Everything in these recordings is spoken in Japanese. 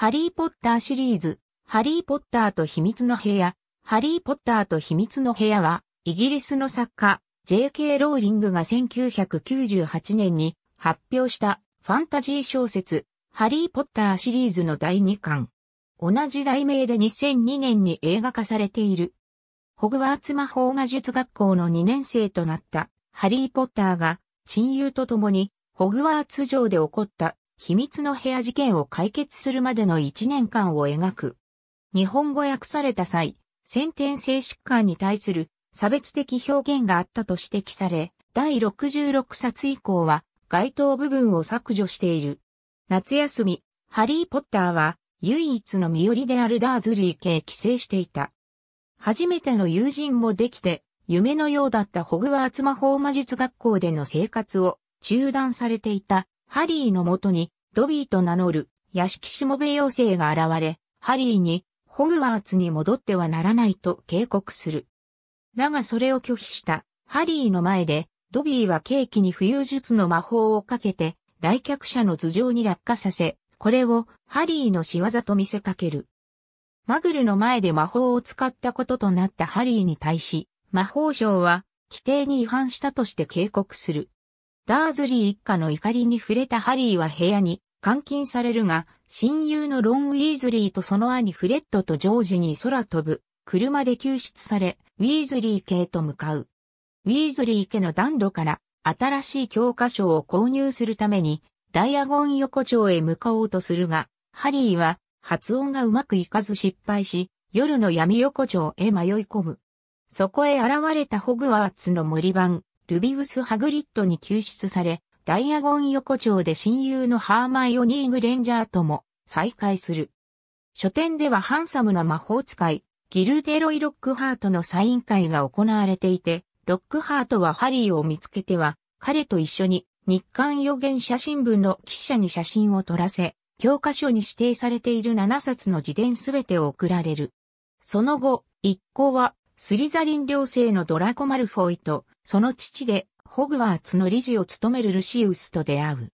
ハリーポッターシリーズ、ハリーポッターと秘密の部屋、ハリーポッターと秘密の部屋は、イギリスの作家、J.K. ローリングが1998年に発表したファンタジー小説、ハリーポッターシリーズの第2巻。同じ題名で2002年に映画化されている。ホグワーツ魔法魔術学校の2年生となったハリーポッターが親友と共にホグワーツ城で起こった秘密の部屋事件を解決するまでの1年間を描く。日本語訳された際、先天性疾患に対する差別的表現があったと指摘され、第66冊以降は該当部分を削除している。夏休み、ハリー・ポッターは唯一の身寄りであるダーズリー家へ帰省していた。初めての友人もできて、夢のようだったホグワーツ魔法魔術学校での生活を中断されていたハリーのもとにドビーと名乗る屋敷しもべ妖精が現れ、ハリーにホグワーツに戻ってはならないと警告する。だがそれを拒否したハリーの前で、ドビーはケーキに浮遊術の魔法をかけて、来客者の頭上に落下させ、これをハリーの仕業と見せかける。マグルの前で魔法を使ったこととなったハリーに対し、魔法省は規定に違反したとして警告する。ダーズリー一家の怒りに触れたハリーは部屋に監禁されるが、親友のロン・ウィーズリーとその兄フレッドとジョージに空飛ぶ、車で救出され、ウィーズリー家へと向かう。ウィーズリー家の暖炉から新しい教科書を購入するために、ダイアゴン横丁へ向かおうとするが、ハリーは発音がうまくいかず失敗し、夜の闇横丁へ迷い込む。そこへ現れたホグワーツの森版、ルビウス・ハグリッドに救出され、ダイアゴン横丁で親友のハーマイオニー・グレンジャーとも再会する。書店ではハンサムな魔法使い、ギルデロイ・ロックハートのサイン会が行われていて、ロックハートはハリーを見つけては、彼と一緒に日刊予言写真文の記者に写真を撮らせ、教科書に指定されている7冊の自伝すべてを送られる。その後、一行はスリザリン両生のドラコ・マルフォイとその父で、ホグワーツの理事を務めるルシウスと出会う。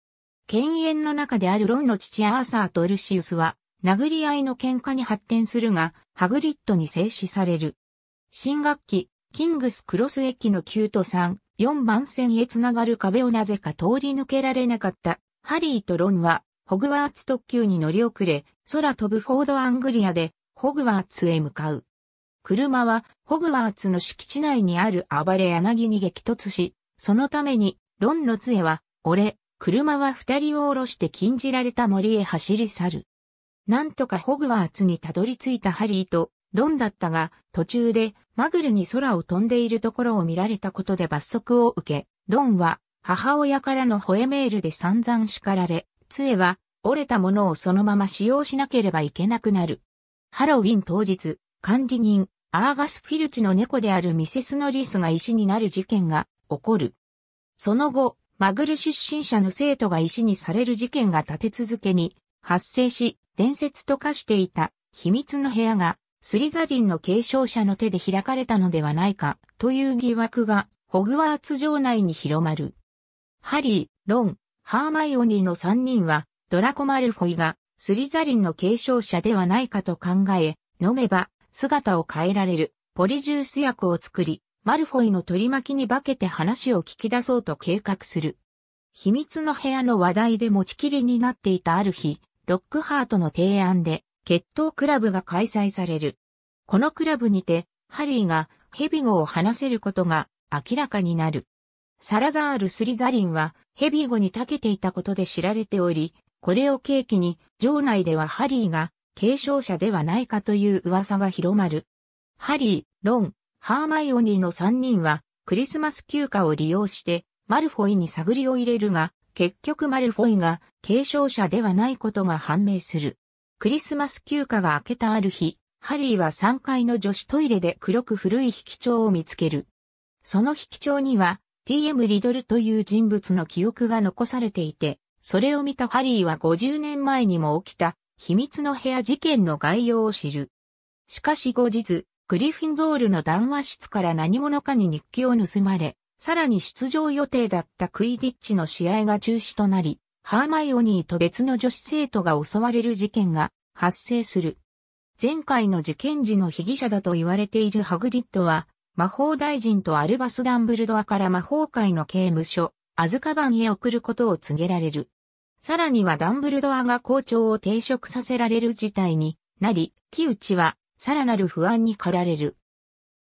犬猿の中であるロンの父アーサーとルシウスは、殴り合いの喧嘩に発展するが、ハグリッドに制止される。新学期、キングスクロス駅の9と3、4番線へ繋がる壁をなぜか通り抜けられなかったハリーとロンは、ホグワーツ特急に乗り遅れ、空飛ぶフォードアングリアで、ホグワーツへ向かう。車は、ホグワーツの敷地内にある暴れ柳に激突し、そのために、ロンの杖は、俺、車は二人を下ろして禁じられた森へ走り去る。なんとかホグワーツにたどり着いたハリーと、ロンだったが、途中で、マグルに空を飛んでいるところを見られたことで罰則を受け、ロンは、母親からの吠えメールで散々叱られ、杖は、折れたものをそのまま使用しなければいけなくなる。ハロウィン当日、管理人、アーガス・フィルチの猫であるミセス・ノリスが石になる事件が起こる。その後、マグル出身者の生徒が石にされる事件が立て続けに発生し、伝説と化していた秘密の部屋がスリザリンの継承者の手で開かれたのではないかという疑惑がホグワーツ城内に広まる。ハリー、ロン、ハーマイオニーの3人はドラコ・マルフォイがスリザリンの継承者ではないかと考え、飲めば姿を変えられるポリジュース薬を作り、マルフォイの取り巻きに化けて話を聞き出そうと計画する。秘密の部屋の話題で持ちきりになっていたある日、ロックハートの提案で、決闘クラブが開催される。このクラブにて、ハリーがヘビゴを話せることが明らかになる。サラザール・スリザリンはヘビゴに長けていたことで知られており、これを契機に、場内ではハリーが継承者ではないかという噂が広まる。ハリー、ロン、ハーマイオニーの3人は、クリスマス休暇を利用して、マルフォイに探りを入れるが、結局マルフォイが継承者ではないことが判明する。クリスマス休暇が明けたある日、ハリーは3階の女子トイレで黒く古い引き帳を見つける。その引き帳には、TM リドルという人物の記憶が残されていて、それを見たハリーは50年前にも起きた秘密の部屋事件の概要を知る。しかし後日、グリフィンドールの談話室から何者かに日記を盗まれ、さらに出場予定だったクイディッチの試合が中止となり、ハーマイオニーと別の女子生徒が襲われる事件が発生する。前回の事件時の被疑者だと言われているハグリッドは、魔法大臣とアルバス・ダンブルドアから魔法界の刑務所、アズカバンへ送ることを告げられる。さらにはダンブルドアが校長を停職させられる事態になり、木内はさらなる不安に駆られる。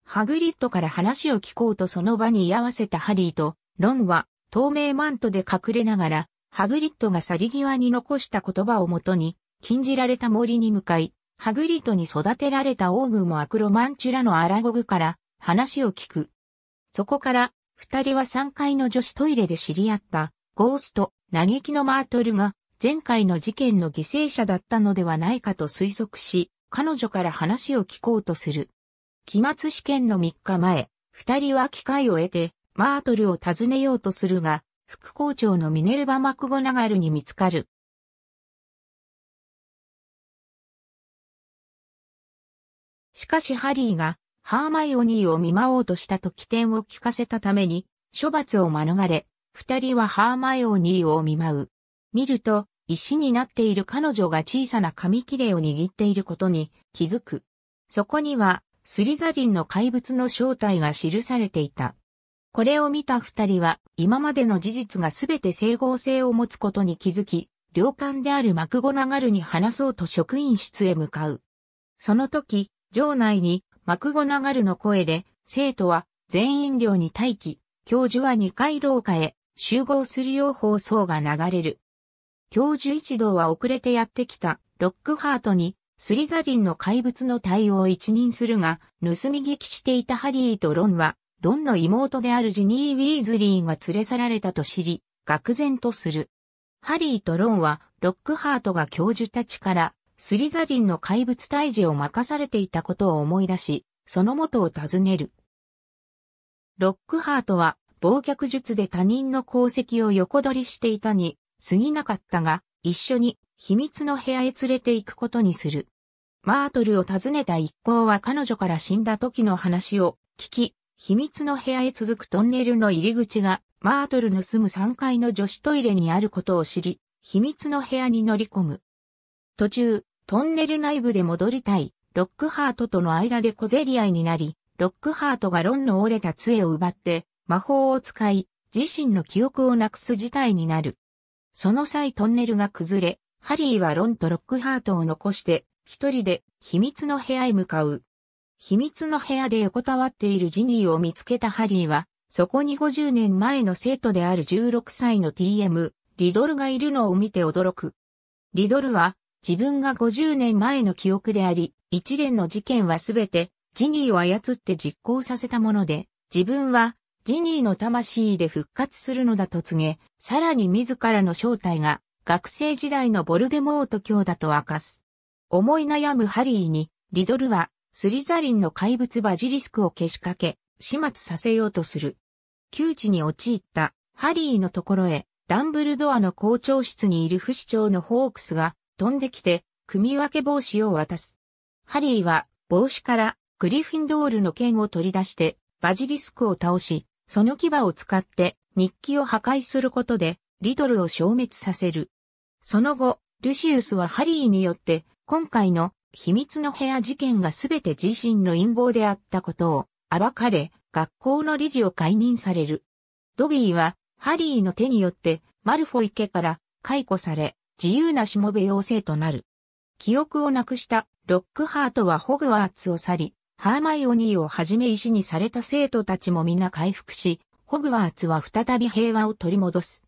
ハグリッドから話を聞こうとその場に居合わせたハリーと、ロンは透明マントで隠れながら、ハグリッドが去り際に残した言葉をもとに、禁じられた森に向かい、ハグリッドに育てられたオーグもアクロマンチュラのアラゴグから話を聞く。そこから、二人は3階の女子トイレで知り合ったゴースト、嘆きのマートルが前回の事件の犠牲者だったのではないかと推測し、彼女から話を聞こうとする。期末試験の3日前、二人は機会を得て、マートルを訪ねようとするが、副校長のミネルバ・マクゴナガルに見つかる。しかしハリーが、ハーマイオニーを見舞おうとした時点を聞かせたために、処罰を免れ、二人はハーマイオニーを見舞う。見ると、石になっている彼女が小さな紙切れを握っていることに気づく。そこには、スリザリンの怪物の正体が記されていた。これを見た二人は、今までの事実がすべて整合性を持つことに気づき、領館であるマクゴナガルに話そうと職員室へ向かう。その時、場内にマクゴナガルの声で、生徒は全員寮に待機、教授は2階廊下へ、集合するよう放送が流れる。教授一同は遅れてやってきたロックハートにスリザリンの怪物の対応を一任するが、盗み聞きしていたハリーとロンは、ロンの妹であるジニー・ウィーズリーが連れ去られたと知り、愕然とする。ハリーとロンは、ロックハートが教授たちから、スリザリンの怪物退治を任されていたことを思い出し、その元を尋ねる。ロックハートは、忘却術で他人の功績を横取りしていたに、過ぎなかったが、一緒に秘密の部屋へ連れて行くことにする。マートルを訪ねた一行は彼女から死んだ時の話を聞き、秘密の部屋へ続くトンネルの入り口がマートルの住む3階の女子トイレにあることを知り、秘密の部屋に乗り込む。途中、トンネル内部で戻りたい、ロックハートとの間で小競り合いになり、ロックハートがロンの折れた杖を奪って、魔法を使い、自身の記憶をなくす事態になる。その際トンネルが崩れ、ハリーはロンとロックハートを残して、一人で秘密の部屋へ向かう。秘密の部屋で横たわっているジニーを見つけたハリーは、そこに50年前の生徒である16歳の TM、リドルがいるのを見て驚く。リドルは、自分が50年前の記憶であり、一連の事件はすべて、ジニーを操って実行させたもので、自分はジニーの魂で復活するのだと告げ、さらに自らの正体が学生時代のボルデモート卿だと明かす。思い悩むハリーに、リドルはスリザリンの怪物バジリスクをけしかけ、始末させようとする。窮地に陥ったハリーのところへ、ダンブルドアの校長室にいる不死鳥のホークスが飛んできて、組分け帽子を渡す。ハリーは帽子からグリフィンドールの剣を取り出して、バジリスクを倒し、その牙を使って日記を破壊することでリドルを消滅させる。その後、ルシウスはハリーによって今回の秘密の部屋事件が全て自身の陰謀であったことを暴かれ、学校の理事を解任される。ドビーはハリーの手によってマルフォイ家から解雇され、自由なしもべ妖精となる。記憶をなくしたロックハートはホグワーツを去り、ハーマイオニーをはじめ石にされた生徒たちも皆回復し、ホグワーツは再び平和を取り戻す。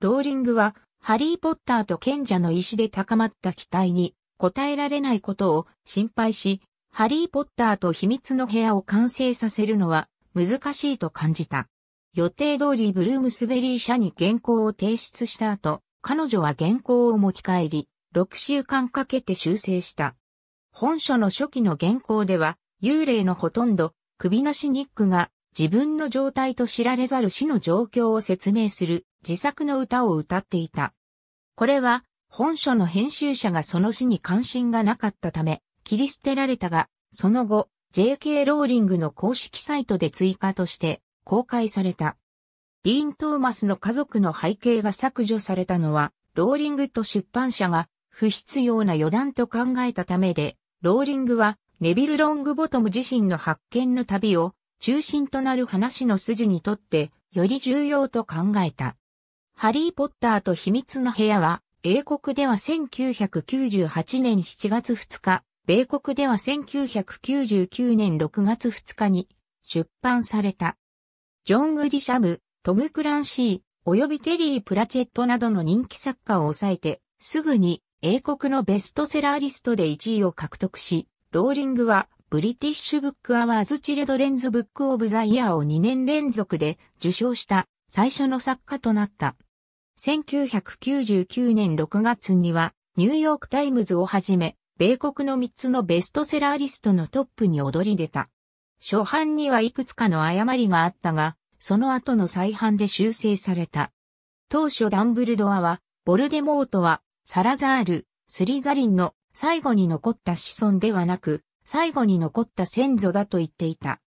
ローリングは、ハリー・ポッターと賢者の石で高まった期待に、応えられないことを心配し、ハリー・ポッターと秘密の部屋を完成させるのは難しいと感じた。予定通りブルームスベリー社に原稿を提出した後、彼女は原稿を持ち帰り、6週間かけて修正した。本書の初期の原稿では、幽霊のほとんど、首なしニックが自分の状態と知られざる死の状況を説明する自作の歌を歌っていた。これは本書の編集者がその死に関心がなかったため、切り捨てられたが、その後、JK ローリングの公式サイトで追加として公開された。ディーン・トーマスの家族の背景が削除されたのは、ローリングと出版社が不必要な余談と考えたためで、ローリングはネビル・ロングボトム自身の発見の旅を中心となる話の筋にとってより重要と考えた。ハリー・ポッターと秘密の部屋は英国では1998年7月2日、米国では1999年6月2日に出版された。ジョン・グリシャム、トム・クランシー、及びテリー・プラチェットなどの人気作家を抑えて、すぐに英国のベストセラーリストで1位を獲得し、ローリングは、ブリティッシュブックアワーズチルドレンズブックオブザイヤーを2年連続で受賞した最初の作家となった。1999年6月にはニューヨークタイムズをはじめ、米国の3つのベストセラーリストのトップに躍り出た。初版にはいくつかの誤りがあったが、その後の再版で修正された。当初ダンブルドアは、ボルデモートは、サラザール、スリザリンの最後に残った子孫ではなく、最後に残った先祖だと言っていた。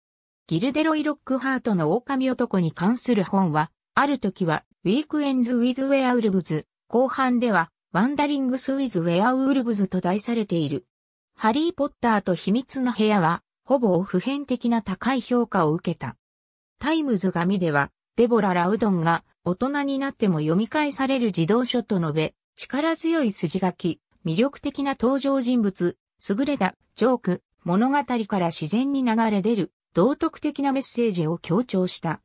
ギルデロイ・ロックハートの狼男に関する本は、ある時は、ウィークエンズ・ウィズ・ウェア・ウルブズ、後半では、ワンダリングス・ウィズ・ウェア・ウルブズと題されている。ハリー・ポッターと秘密の部屋は、ほぼ普遍的な高い評価を受けた。タイムズ紙では、デボラ・ラウドンが大人になっても読み返される児童書と述べ、力強い筋書き、魅力的な登場人物、優れたジョーク、物語から自然に流れ出る道徳的なメッセージを強調した。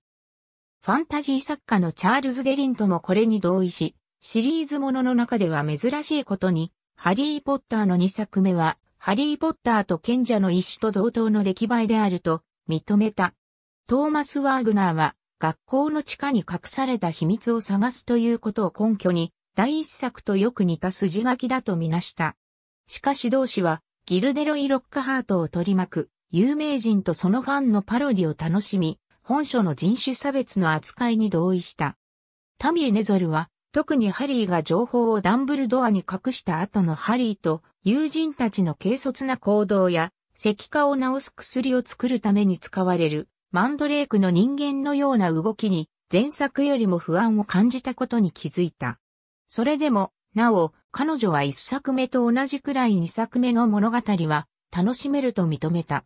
ファンタジー作家のチャールズ・デリントもこれに同意し、シリーズものの中では珍しいことに、ハリー・ポッターの2作目は、ハリー・ポッターと賢者の一種と同等の出来栄えであると認めた。トーマス・ワーグナーは、学校の地下に隠された秘密を探すということを根拠に、第一作とよく似た筋書きだとみなした。しかし同氏は、ギルデロイ・ロックハートを取り巻く、有名人とそのファンのパロディを楽しみ、本書の人種差別の扱いに同意した。タミエネゾルは、特にハリーが情報をダンブルドアに隠した後のハリーと友人たちの軽率な行動や、石化を治す薬を作るために使われる、マンドレークの人間のような動きに、前作よりも不安を感じたことに気づいた。それでも、なお、彼女は一作目と同じくらい二作目の物語は楽しめると認めた。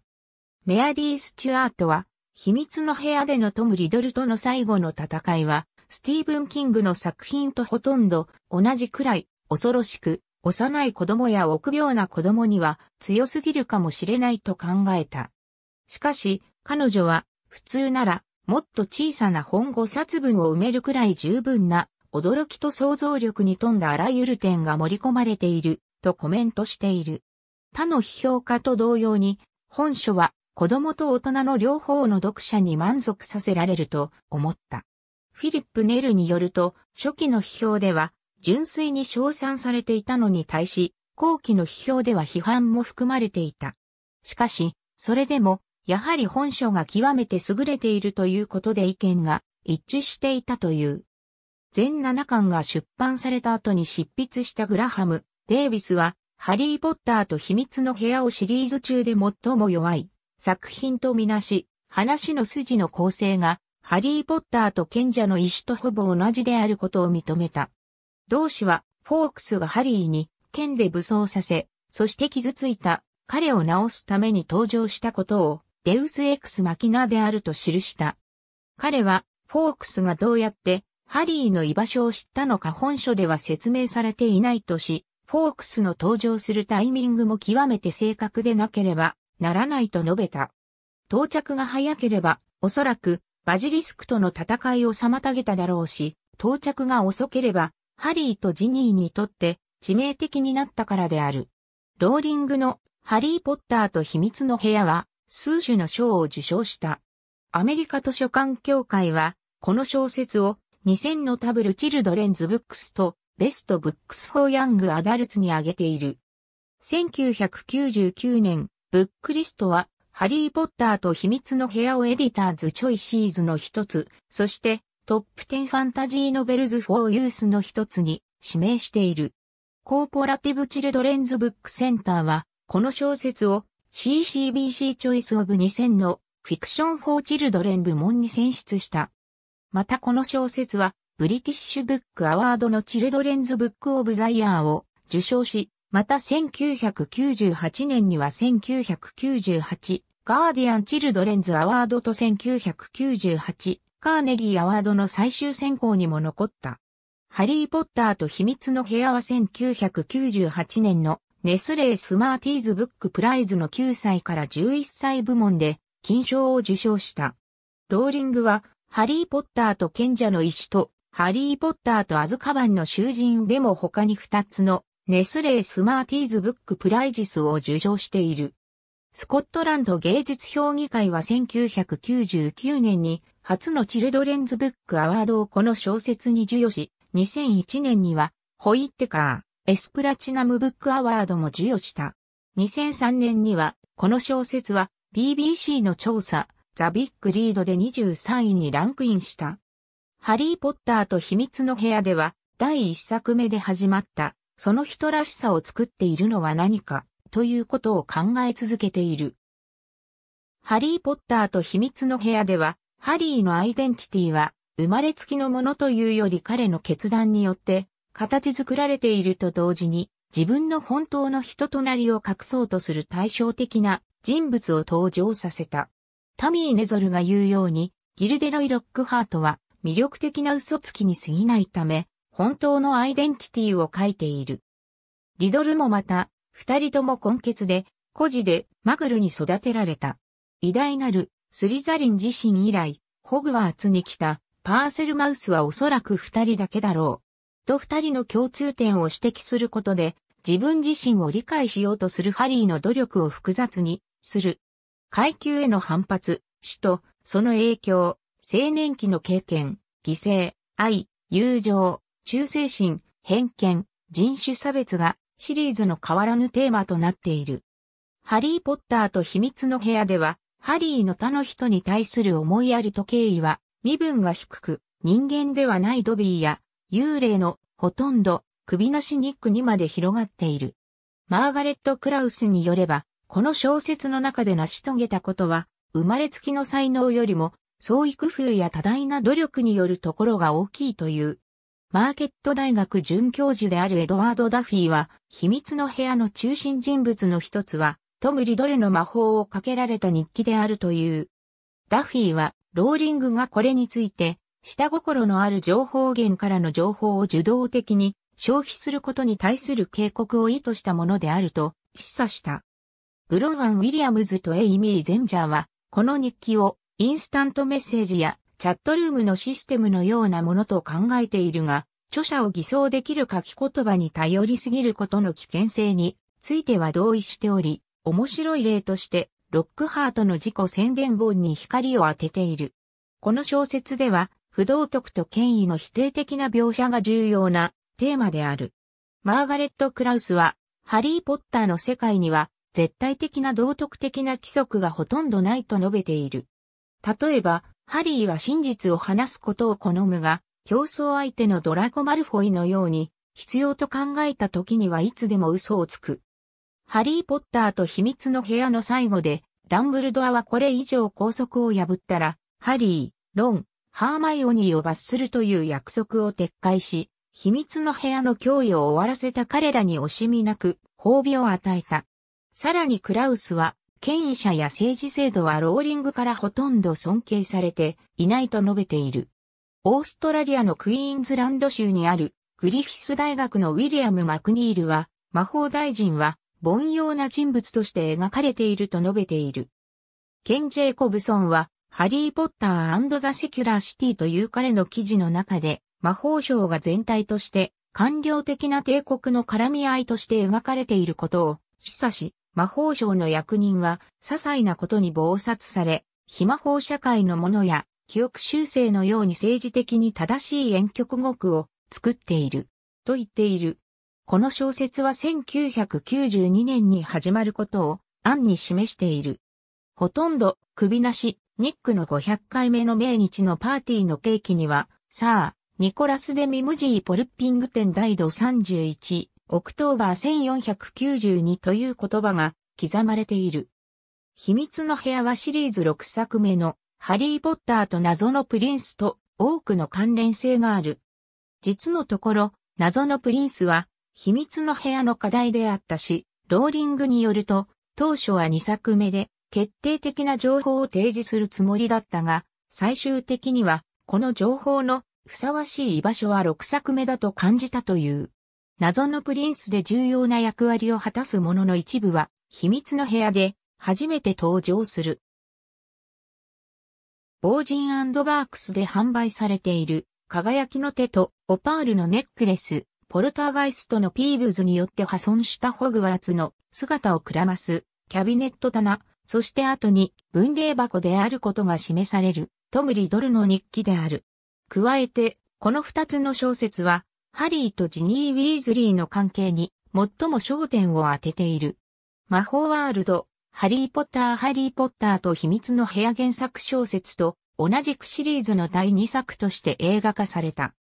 メアリー・スチュアートは、秘密の部屋でのトム・リドルとの最後の戦いは、スティーブン・キングの作品とほとんど同じくらい恐ろしく、幼い子供や臆病な子供には強すぎるかもしれないと考えた。しかし、彼女は、普通なら、もっと小さな本語冊分を埋めるくらい十分な驚きと想像力に富んだあらゆる点が盛り込まれている、とコメントしている。他の批評家と同様に、本書は子供と大人の両方の読者に満足させられると思った。フィリップ・ネルによると、初期の批評では、純粋に称賛されていたのに対し、後期の批評では批判も含まれていた。しかし、それでも、やはり本書が極めて優れているということで意見が一致していたという。全7巻が出版された後に執筆したグラハム・デイビスは、ハリー・ポッターと秘密の部屋をシリーズ中で最も弱い作品とみなし、話の筋の構成が、ハリー・ポッターと賢者の石とほぼ同じであることを認めた。同氏は、フォークスがハリーに剣で武装させ、そして傷ついた彼を治すために登場したことを、デウス・エクス・マキナであると記した。彼は、フォークスがどうやってハリーの居場所を知ったのか本書では説明されていないとし、フォークスの登場するタイミングも極めて正確でなければならないと述べた。到着が早ければ、おそらくバジリスクとの戦いを妨げただろうし、到着が遅ければ、ハリーとジニーにとって致命的になったからである。ローリングのハリー・ポッターと秘密の部屋は数種の賞を受賞した。アメリカ図書館協会はこの小説を2000のタブルチルドレンズブックスとベストブックスフォーヤングアダルツに挙げている。1999年、ブックリストは、ハリー・ポッターと秘密の部屋をエディターズチョイシーズの一つ、そしてトップ10ファンタジーノベルズ・フォー・ユースの一つに指名している。コーポラティブ・チルドレンズ・ブックセンターは、この小説を CCBC チョイス・オブ2000のフィクション・フォー・チルドレン部門に選出した。またこの小説は、ブリティッシュブックアワードのチルドレンズブックオブザイヤーを受賞し、また1998年には1998ガーディアン・チルドレンズ・アワードと1998カーネギー・アワードの最終選考にも残った。ハリー・ポッターと秘密の部屋は1998年のネスレー・スマーティーズ・ブック・プライズの9歳から11歳部門で金賞を受賞した。ローリングはハリー・ポッターと賢者の石と、ハリー・ポッターとアズカバンの囚人でも他に2つのネスレー・スマーティーズ・ブック・プライジスを受賞している。スコットランド芸術評議会は1999年に初のチルドレンズ・ブック・アワードをこの小説に授与し、2001年にはホイッテカー、エスプラチナム・ブック・アワードも授与した。2003年にはこの小説は BBC の調査、ザ・ビッグ・リードで23位にランクインした。ハリー・ポッターと秘密の部屋では、第1作目で始まった、その人らしさを作っているのは何か、ということを考え続けている。ハリー・ポッターと秘密の部屋では、ハリーのアイデンティティは、生まれつきのものというより彼の決断によって、形作られていると同時に、自分の本当の人となりを隠そうとする対照的な人物を登場させた。タミー・ネゾルが言うように、ギルデロイ・ロックハートは魅力的な嘘つきに過ぎないため、本当のアイデンティティを書いている。リドルもまた、二人とも根血で、孤児でマグルに育てられた。偉大なるスリザリン自身以来、ホグワーツに来たパーセルマウスはおそらく二人だけだろう。と二人の共通点を指摘することで、自分自身を理解しようとするハリーの努力を複雑にする。階級への反発、死と、その影響、青年期の経験、犠牲、愛、友情、忠誠心、偏見、人種差別がシリーズの変わらぬテーマとなっている。ハリー・ポッターと秘密の部屋では、ハリーの他の人に対する思いやりと敬意は身分が低く、人間ではないドビーや幽霊のほとんど首なしニックにまで広がっている。マーガレット・クラウスによれば、この小説の中で成し遂げたことは、生まれつきの才能よりも、創意工夫や多大な努力によるところが大きいという。マーケット大学准教授であるエドワード・ダフィーは、秘密の部屋の中心人物の一つは、トム・リドルの魔法をかけられた日記であるという。ダフィーは、ローリングがこれについて、下心のある情報源からの情報を受動的に消費することに対する警告を意図したものであると示唆した。ブロワン・ウィリアムズとエイミー・ゼンジャーは、この日記をインスタントメッセージやチャットルームのシステムのようなものと考えているが、著者を偽装できる書き言葉に頼りすぎることの危険性については同意しており、面白い例として、ロックハートの自己宣伝本に光を当てている。この小説では、不道徳と権威の否定的な描写が重要なテーマである。マーガレット・クラウスは、ハリー・ポッターの世界には、絶対的な道徳的な規則がほとんどないと述べている。例えば、ハリーは真実を話すことを好むが、競争相手のドラコ・マルフォイのように、必要と考えた時にはいつでも嘘をつく。ハリー・ポッターと秘密の部屋の最後で、ダンブルドアはこれ以上拘束を破ったら、ハリー、ロン、ハーマイオニーを罰するという約束を撤回し、秘密の部屋の脅威を終わらせた彼らに惜しみなく、褒美を与えた。さらにクラウスは、権威者や政治制度はローリングからほとんど尊敬されていないと述べている。オーストラリアのクイーンズランド州にあるグリフィス大学のウィリアム・マクニールは、魔法大臣は凡庸な人物として描かれていると述べている。ケン・ジェイコブソンは、ハリー・ポッターザ・セキュラー・シティという彼の記事の中で、魔法省が全体として、官僚的な帝国の絡み合いとして描かれていることを示唆し、魔法省の役人は、些細なことに暴殺され、非魔法社会のものや、記憶修正のように政治的に正しい遠曲語句を作っている、と言っている。この小説は1992年に始まることを暗に示している。ほとんど首なし、ニックの500回目の命日のパーティーのケーキには、さあ、ニコラス・デ・ミムジー・ポルッピング店大度31、オクトーバー1492という言葉が刻まれている。秘密の部屋はシリーズ6作目のハリー・ポッターと謎のプリンスと多くの関連性がある。実のところ、謎のプリンスは秘密の部屋の課題であったし、ローリングによると当初は2作目で決定的な情報を提示するつもりだったが、最終的にはこの情報のふさわしい居場所は6作目だと感じたという。謎のプリンスで重要な役割を果たすものの一部は、秘密の部屋で、初めて登場する。防人ンバークスで販売されている、輝きの手とオパールのネックレス、ポルターガイストのピーブズによって破損したホグワーツの姿をくらますキャビネット棚、そして後に分霊箱であることが示されるトムリドルの日記である。加えて、この二つの小説はハリーとジニー・ウィーズリーの関係に最も焦点を当てている。魔法ワールド、ハリー・ポッター・ハリー・ポッターと秘密の部屋原作小説と同じくシリーズの第2作として映画化された。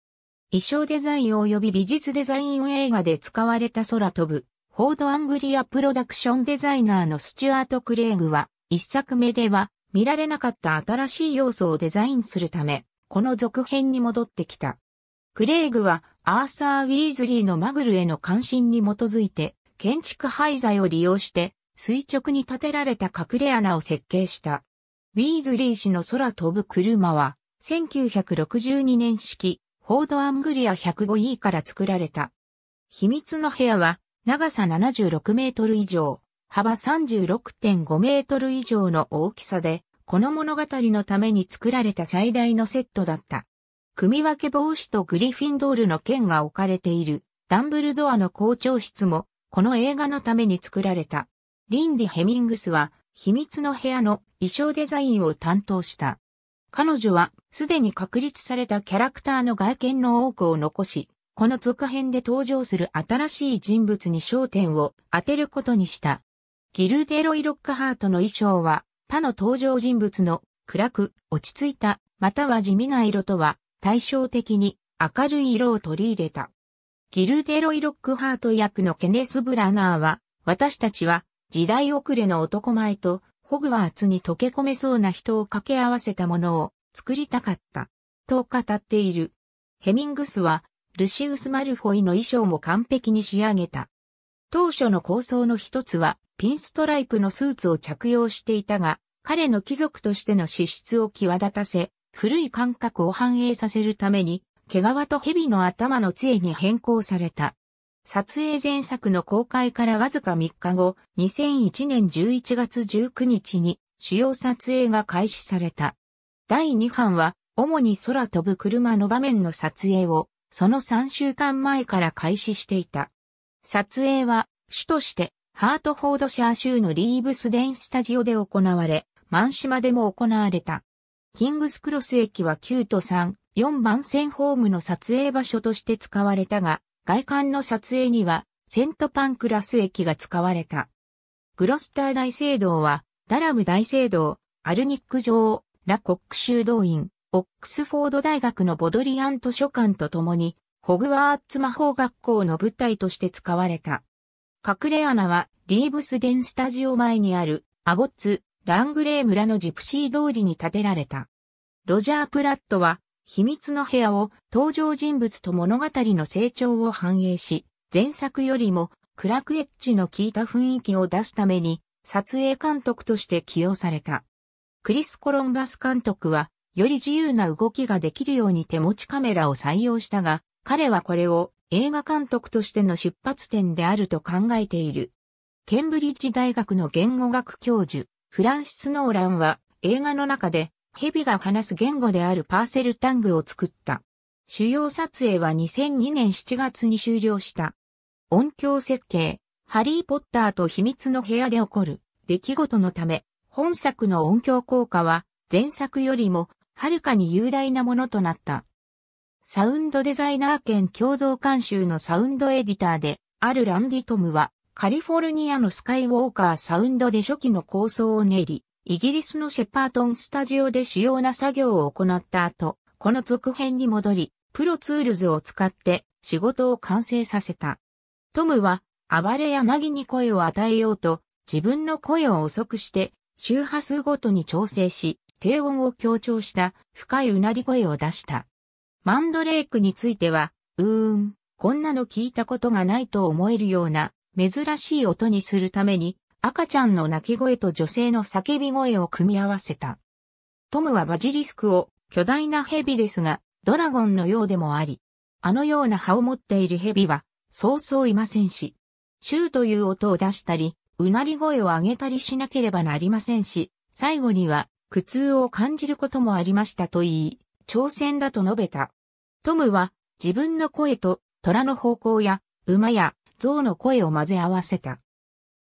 衣装デザイン及び美術デザイン映画で使われた空飛ぶ、フォード・アングリアプロダクションデザイナーのスチュアート・クレイグは、一作目では見られなかった新しい要素をデザインするため、この続編に戻ってきた。クレイグはアーサー・ウィーズリーのマグルへの関心に基づいて、建築廃材を利用して、垂直に建てられた隠れ穴を設計した。ウィーズリー氏の空飛ぶ車は、1962年式、フォード・アングリア 105E から作られた。秘密の部屋は、長さ76メートル以上、幅36.5メートル以上の大きさで、この物語のために作られた最大のセットだった。組分け帽子とグリフィンドールの剣が置かれている、ダンブルドアの校長室も、この映画のために作られた。リンディ・ヘミングスは、秘密の部屋の衣装デザインを担当した。彼女は、すでに確立されたキャラクターの外見の多くを残し、この続編で登場する新しい人物に焦点を当てることにした。ギルデロイ・ロックハートの衣装は、他の登場人物の暗く、落ち着いた、または地味な色とは対照的に明るい色を取り入れた。ギルデロイ・ロックハート役のケネス・ブラナーは、私たちは時代遅れの男前とホグワーツに溶け込めそうな人を掛け合わせたものを作りたかった。と語っている。ヘミングスは、ルシウス・マルフォイの衣装も完璧に仕上げた。当初の構想の一つは、ピンストライプのスーツを着用していたが、彼の貴族としての資質を際立たせ、古い感覚を反映させるために、毛皮と蛇の頭の杖に変更された。撮影前作の公開からわずか3日後、2001年11月19日に主要撮影が開始された。第2版は、主に空飛ぶ車の場面の撮影を、その3週間前から開始していた。撮影は、主として、ハートフォードシャー州のリーブスデンスタジオで行われ、マン島でも行われた。キングスクロス駅は9と3、4番線ホームの撮影場所として使われたが、外観の撮影にはセントパンクラス駅が使われた。グロスター大聖堂は、ダラム大聖堂、アルニック城、ラコック修道院、オックスフォード大学のボドリアン図書館と共に、ホグワーツ魔法学校の舞台として使われた。隠れ穴は、リーブスデンスタジオ前にある、アボッツ、ラングレー村のジプシー通りに建てられた。ロジャー・プラットは、秘密の部屋を登場人物と物語の成長を反映し、前作よりもクラクエッジの効いた雰囲気を出すために、撮影監督として起用された。クリス・コロンバス監督は、より自由な動きができるように手持ちカメラを採用したが、彼はこれを映画監督としての出発点であると考えている。ケンブリッジ大学の言語学教授、フランシス・ノーランは映画の中で蛇が話す言語であるパーセルタングを作った。主要撮影は2002年7月に終了した。音響設計、ハリー・ポッターと秘密の部屋で起こる出来事のため、本作の音響効果は前作よりもはるかに雄大なものとなった。サウンドデザイナー兼共同監修のサウンドエディターであるランディトムはカリフォルニアのスカイウォーカーサウンドで初期の構想を練り、イギリスのシェパートンスタジオで主要な作業を行った後、この続編に戻り、プロツールズを使って仕事を完成させた。トムは、暴れやなぎに声を与えようと、自分の声を遅くして、周波数ごとに調整し、低音を強調した深いうなり声を出した。マンドレークについては、うーん、こんなの聞いたことがないと思えるような珍しい音にするために、赤ちゃんの泣き声と女性の叫び声を組み合わせた。トムはバジリスクを巨大な蛇ですが、ドラゴンのようでもあり、あのような葉を持っている蛇は、そうそういませんし、シューという音を出したり、うなり声を上げたりしなければなりませんし、最後には苦痛を感じることもありましたと言い、挑戦だと述べた。トムは自分の声と虎の方向や馬や象の声を混ぜ合わせた。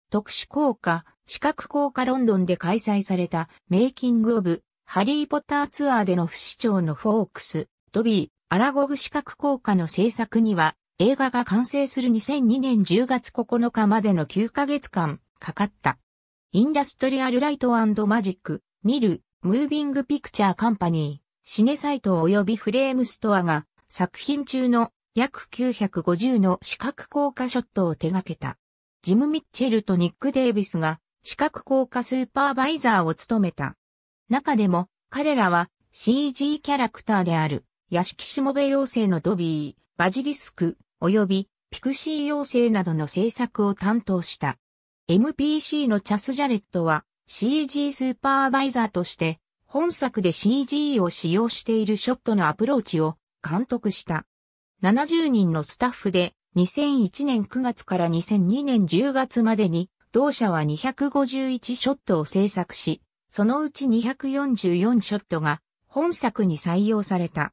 特殊効果、視覚効果ロンドンで開催されたメイキングオブハリーポッターツアーでの不死鳥のフォークス、ドビー、アラゴグ視覚効果の制作には映画が完成する2002年10月9日までの9ヶ月間かかった。インダストリアルライトマジック、ミル、ムービングピクチャーカンパニー、シネサイト及びフレームストアが作品中の約950の視覚効果ショットを手掛けた。ジム・ミッチェルとニック・デイビスが視覚効果スーパーバイザーを務めた。中でも彼らは CG キャラクターである屋敷しもべ妖精のドビー、バジリスク、及びピクシー妖精などの制作を担当した。MPC のチャス・ジャレットは CG スーパーバイザーとして本作で CG を使用しているショットのアプローチを監督した。70人のスタッフで2001年9月から2002年10月までに同社は251ショットを制作し、そのうち244ショットが本作に採用された。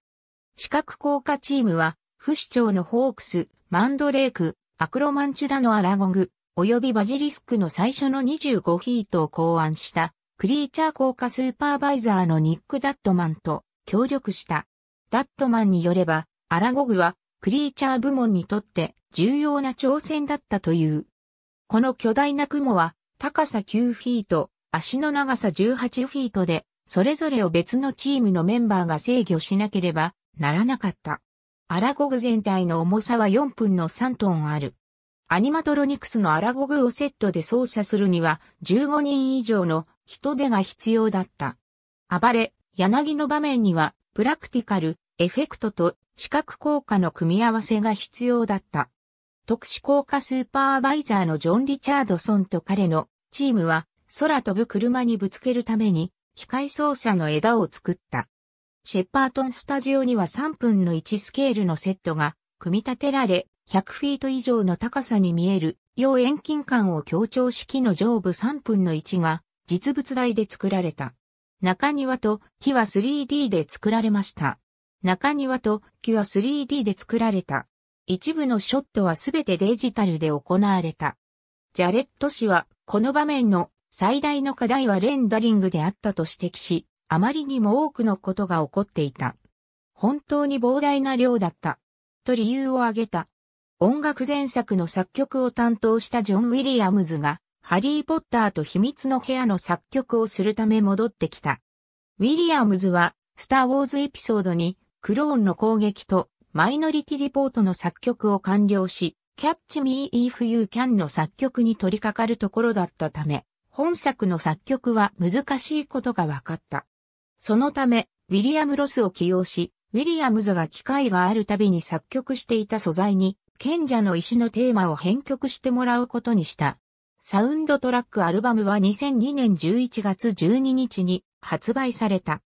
視覚効果チームは、不死鳥のホークス、マンドレーク、アクロマンチュラのアラゴグ、及びバジリスクの最初の25ヒートを考案した、クリーチャー効果スーパーバイザーのニック・ダットマンと協力した。ダットマンによれば、アラゴグはクリーチャー部門にとって重要な挑戦だったという。この巨大な雲は高さ9フィート、足の長さ18フィートで、それぞれを別のチームのメンバーが制御しなければならなかった。アラゴグ全体の重さは4分の3トンある。アニマトロニクスのアラゴグをセットで操作するには15人以上の人手が必要だった。暴れ、柳の場面にはプラクティカル、エフェクトと視覚効果の組み合わせが必要だった。特殊効果スーパーバイザーのジョン・リチャードソンと彼のチームは空飛ぶ車にぶつけるために機械操作の枝を作った。シェパートンスタジオには3分の1スケールのセットが組み立てられ、100フィート以上の高さに見える、要遠近感を強調式の上部3分の1が実物大で作られた。中庭と木は 3D で作られました。中庭と木は 3D で作られた。一部のショットはすべてデジタルで行われた。ジャレット氏は、この場面の最大の課題はレンダリングであったと指摘し、あまりにも多くのことが起こっていた。本当に膨大な量だった。と理由を挙げた。音楽前作の作曲を担当したジョン・ウィリアムズが、ハリー・ポッターと秘密の部屋の作曲をするため戻ってきた。ウィリアムズは、スター・ウォーズエピソードに、クローンの攻撃とマイノリティリポートの作曲を完了し、キャッチミーイーフユーキャンの作曲に取り掛かるところだったため、本作の作曲は難しいことが分かった。そのため、ウィリアム・ロスを起用し、ウィリアムズが機会があるたびに作曲していた素材に、賢者の石のテーマを編曲してもらうことにした。サウンドトラックアルバムは2002年11月12日に発売された。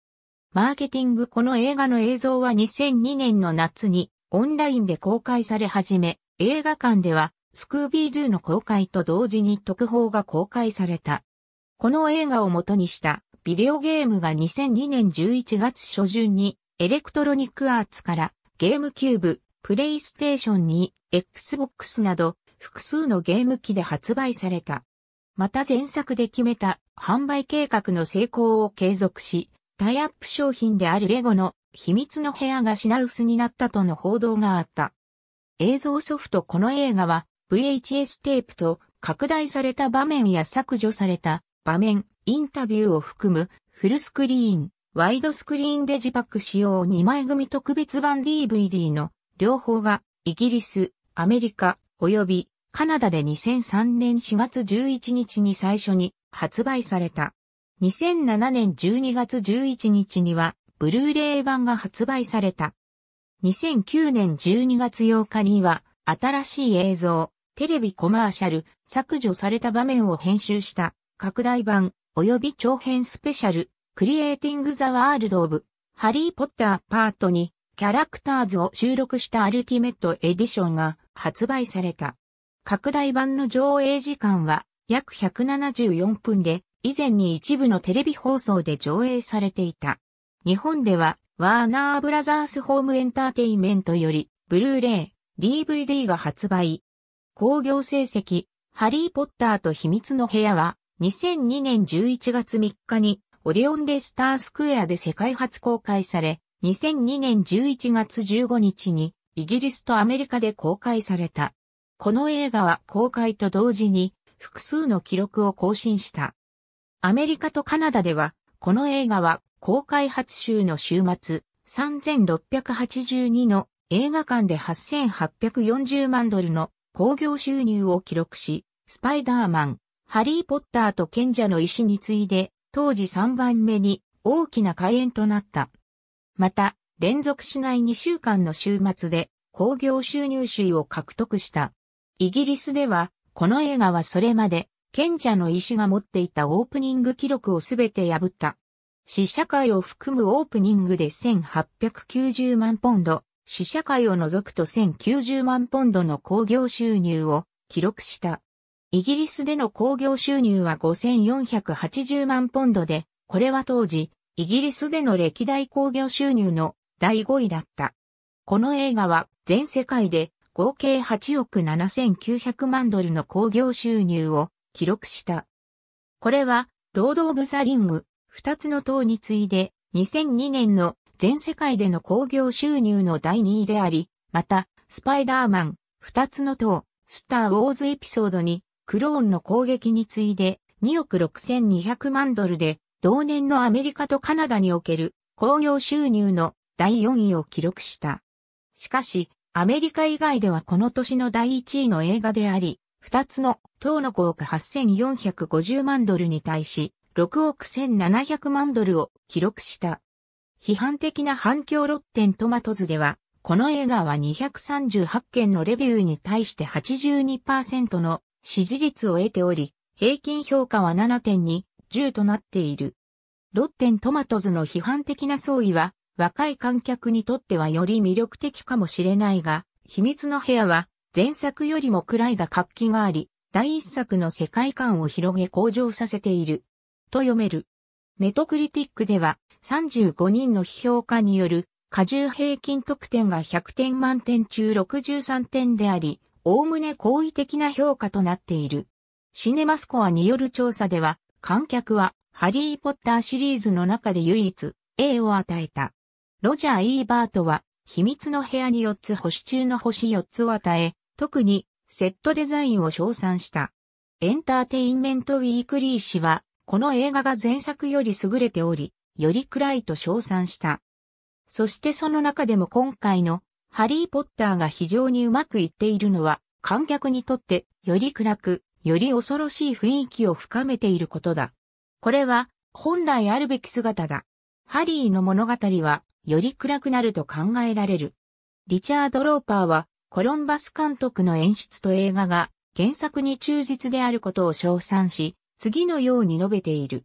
マーケティングこの映画の映像は2002年の夏にオンラインで公開され始め、映画館ではスクービードゥの公開と同時に特報が公開された。この映画を元にしたビデオゲームが2002年11月初旬にエレクトロニックアーツからゲームキューブ、プレイステーションに Xbox など複数のゲーム機で発売された。また前作で決めた販売計画の成功を継続し、タイアップ商品であるレゴの秘密の部屋が品薄になったとの報道があった。映像ソフトこの映画は VHS テープと拡大された場面や削除された場面、インタビューを含むフルスクリーン、ワイドスクリーンデジパック仕様2枚組特別版 DVD の両方がイギリス、アメリカ及びカナダで2003年4月11日に最初に発売された。2007年12月11日には、ブルーレイ版が発売された。2009年12月8日には、新しい映像、テレビコマーシャル、削除された場面を編集した、拡大版、及び長編スペシャル、クリエイティング・ザ・ワールド・オブ、ハリー・ポッター・パートに、キャラクターズを収録したアルティメット・エディションが発売された。拡大版の上映時間は約174分で、以前に一部のテレビ放送で上映されていた。日本では、ワーナーブラザースホームエンターテイメントより、ブルーレイ、DVD が発売。工業成績、ハリー・ポッターと秘密の部屋は、2002年11月3日に、オデオンデスタースクエアで世界初公開され、2002年11月15日に、イギリスとアメリカで公開された。この映画は公開と同時に、複数の記録を更新した。アメリカとカナダでは、この映画は公開初週の週末、3682の映画館で8840万ドルの興行収入を記録し、スパイダーマン、ハリーポッターと賢者の石に次いで、当時3番目に大きな開演となった。また、連続しない2週間の週末で、興行収入首位を獲得した。イギリスでは、この映画はそれまで、賢者の石が持っていたオープニング記録をすべて破った。死者会を含むオープニングで1890万ポンド、死者会を除くと1090万ポンドの興行収入を記録した。イギリスでの興行収入は5480万ポンドで、これは当時、イギリスでの歴代興行収入の第5位だった。この映画は全世界で合計8億7900万ドルの興行収入を記録した。これは、ロード・オブ・ザ・リング、二つの塔に次いで、2002年の全世界での興行収入の第2位であり、また、スパイダーマン、二つの塔、スター・ウォーズエピソードに、クローンの攻撃に次いで、2億6200万ドルで、同年のアメリカとカナダにおける興行収入の第4位を記録した。しかし、アメリカ以外ではこの年の第1位の映画であり、2つの当の5億8450万ドルに対し、6億1700万ドルを記録した。批判的な反響ロッテントマトズでは、この映画は238件のレビューに対して82%の支持率を得ており、平均評価は7.2、10となっている。ロッテントマトズの批判的な総意は、若い観客にとってはより魅力的かもしれないが、秘密の部屋は前作よりも暗いが活気があり、第一作の世界観を広げ向上させている。と読める。メトクリティックでは35人の批評家による過重平均得点が100点満点中63点であり、おおむね好意的な評価となっている。シネマスコアによる調査では、観客はハリー・ポッターシリーズの中で唯一 A を与えた。ロジャー・イーバートは秘密の部屋に4つ星中の星4つを与え、特にセットデザインを称賛した。エンターテインメントウィークリー誌は、この映画が前作より優れており、より暗いと称賛した。そしてその中でも今回のハリー・ポッターが非常にうまくいっているのは、観客にとってより暗く、より恐ろしい雰囲気を深めていることだ。これは本来あるべき姿だ。ハリーの物語はより暗くなると考えられる。リチャード・ローパーはコロンバス監督の演出と映画が原作に忠実であることを称賛し、次のように述べている。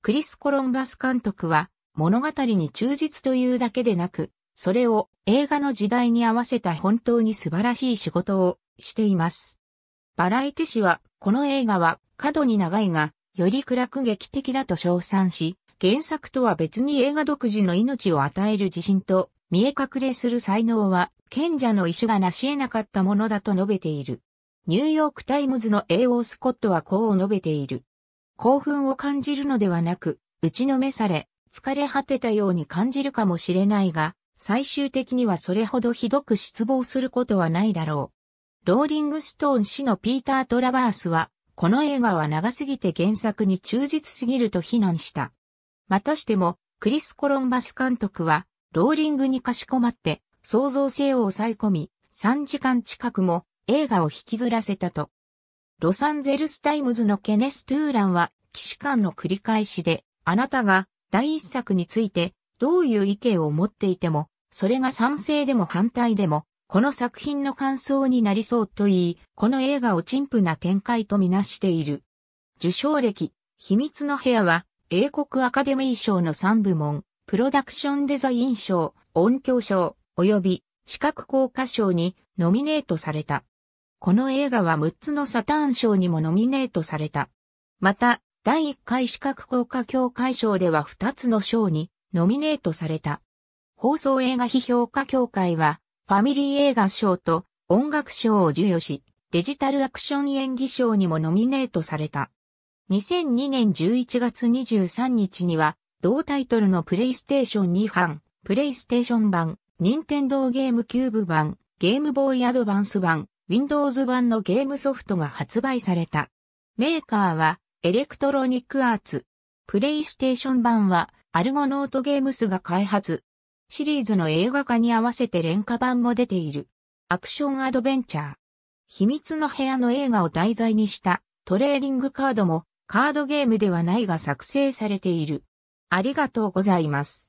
クリス・コロンバス監督は物語に忠実というだけでなく、それを映画の時代に合わせた本当に素晴らしい仕事をしています。バラエティ氏は、この映画は過度に長いが、より暗く劇的だと称賛し、原作とは別に映画独自の命を与える自信と見え隠れする才能は賢者の意志が成し得なかったものだと述べている。ニューヨークタイムズの A.O. スコットはこう述べている。興奮を感じるのではなく、打ちのめされ、疲れ果てたように感じるかもしれないが、最終的にはそれほどひどく失望することはないだろう。ローリングストーン氏のピーター・トラバースは、この映画は長すぎて原作に忠実すぎると非難した。またしても、クリス・コロンバス監督は、ローリングにかしこまって創造性を抑え込み、3時間近くも映画を引きずらせたと。ロサンゼルスタイムズのケネス・トゥーランは、騎士官の繰り返しで、あなたが第一作についてどういう意見を持っていても、それが賛成でも反対でも、この作品の感想になりそうと言い、この映画を陳腐な展開とみなしている。受賞歴、秘密の部屋は、英国アカデミー賞の3部門、プロダクションデザイン賞、音響賞、及び視覚効果賞にノミネートされた。この映画は6つのサターン賞にもノミネートされた。また、第1回視覚効果協会賞では2つの賞にノミネートされた。放送映画批評家協会は、ファミリー映画賞と音楽賞を授与し、デジタルアクション演技賞にもノミネートされた。2002年11月23日には、同タイトルのプレイステーション2版、プレイステーション版、任天堂ゲームキューブ版、ゲームボーイアドバンス版、Windows 版のゲームソフトが発売された。メーカーは、エレクトロニックアーツ。プレイステーション版は、アルゴノートゲームスが開発。シリーズの映画化に合わせて廉価版も出ている。アクションアドベンチャー。秘密の部屋の映画を題材にしたトレーディングカードもカードゲームではないが作成されている。ありがとうございます。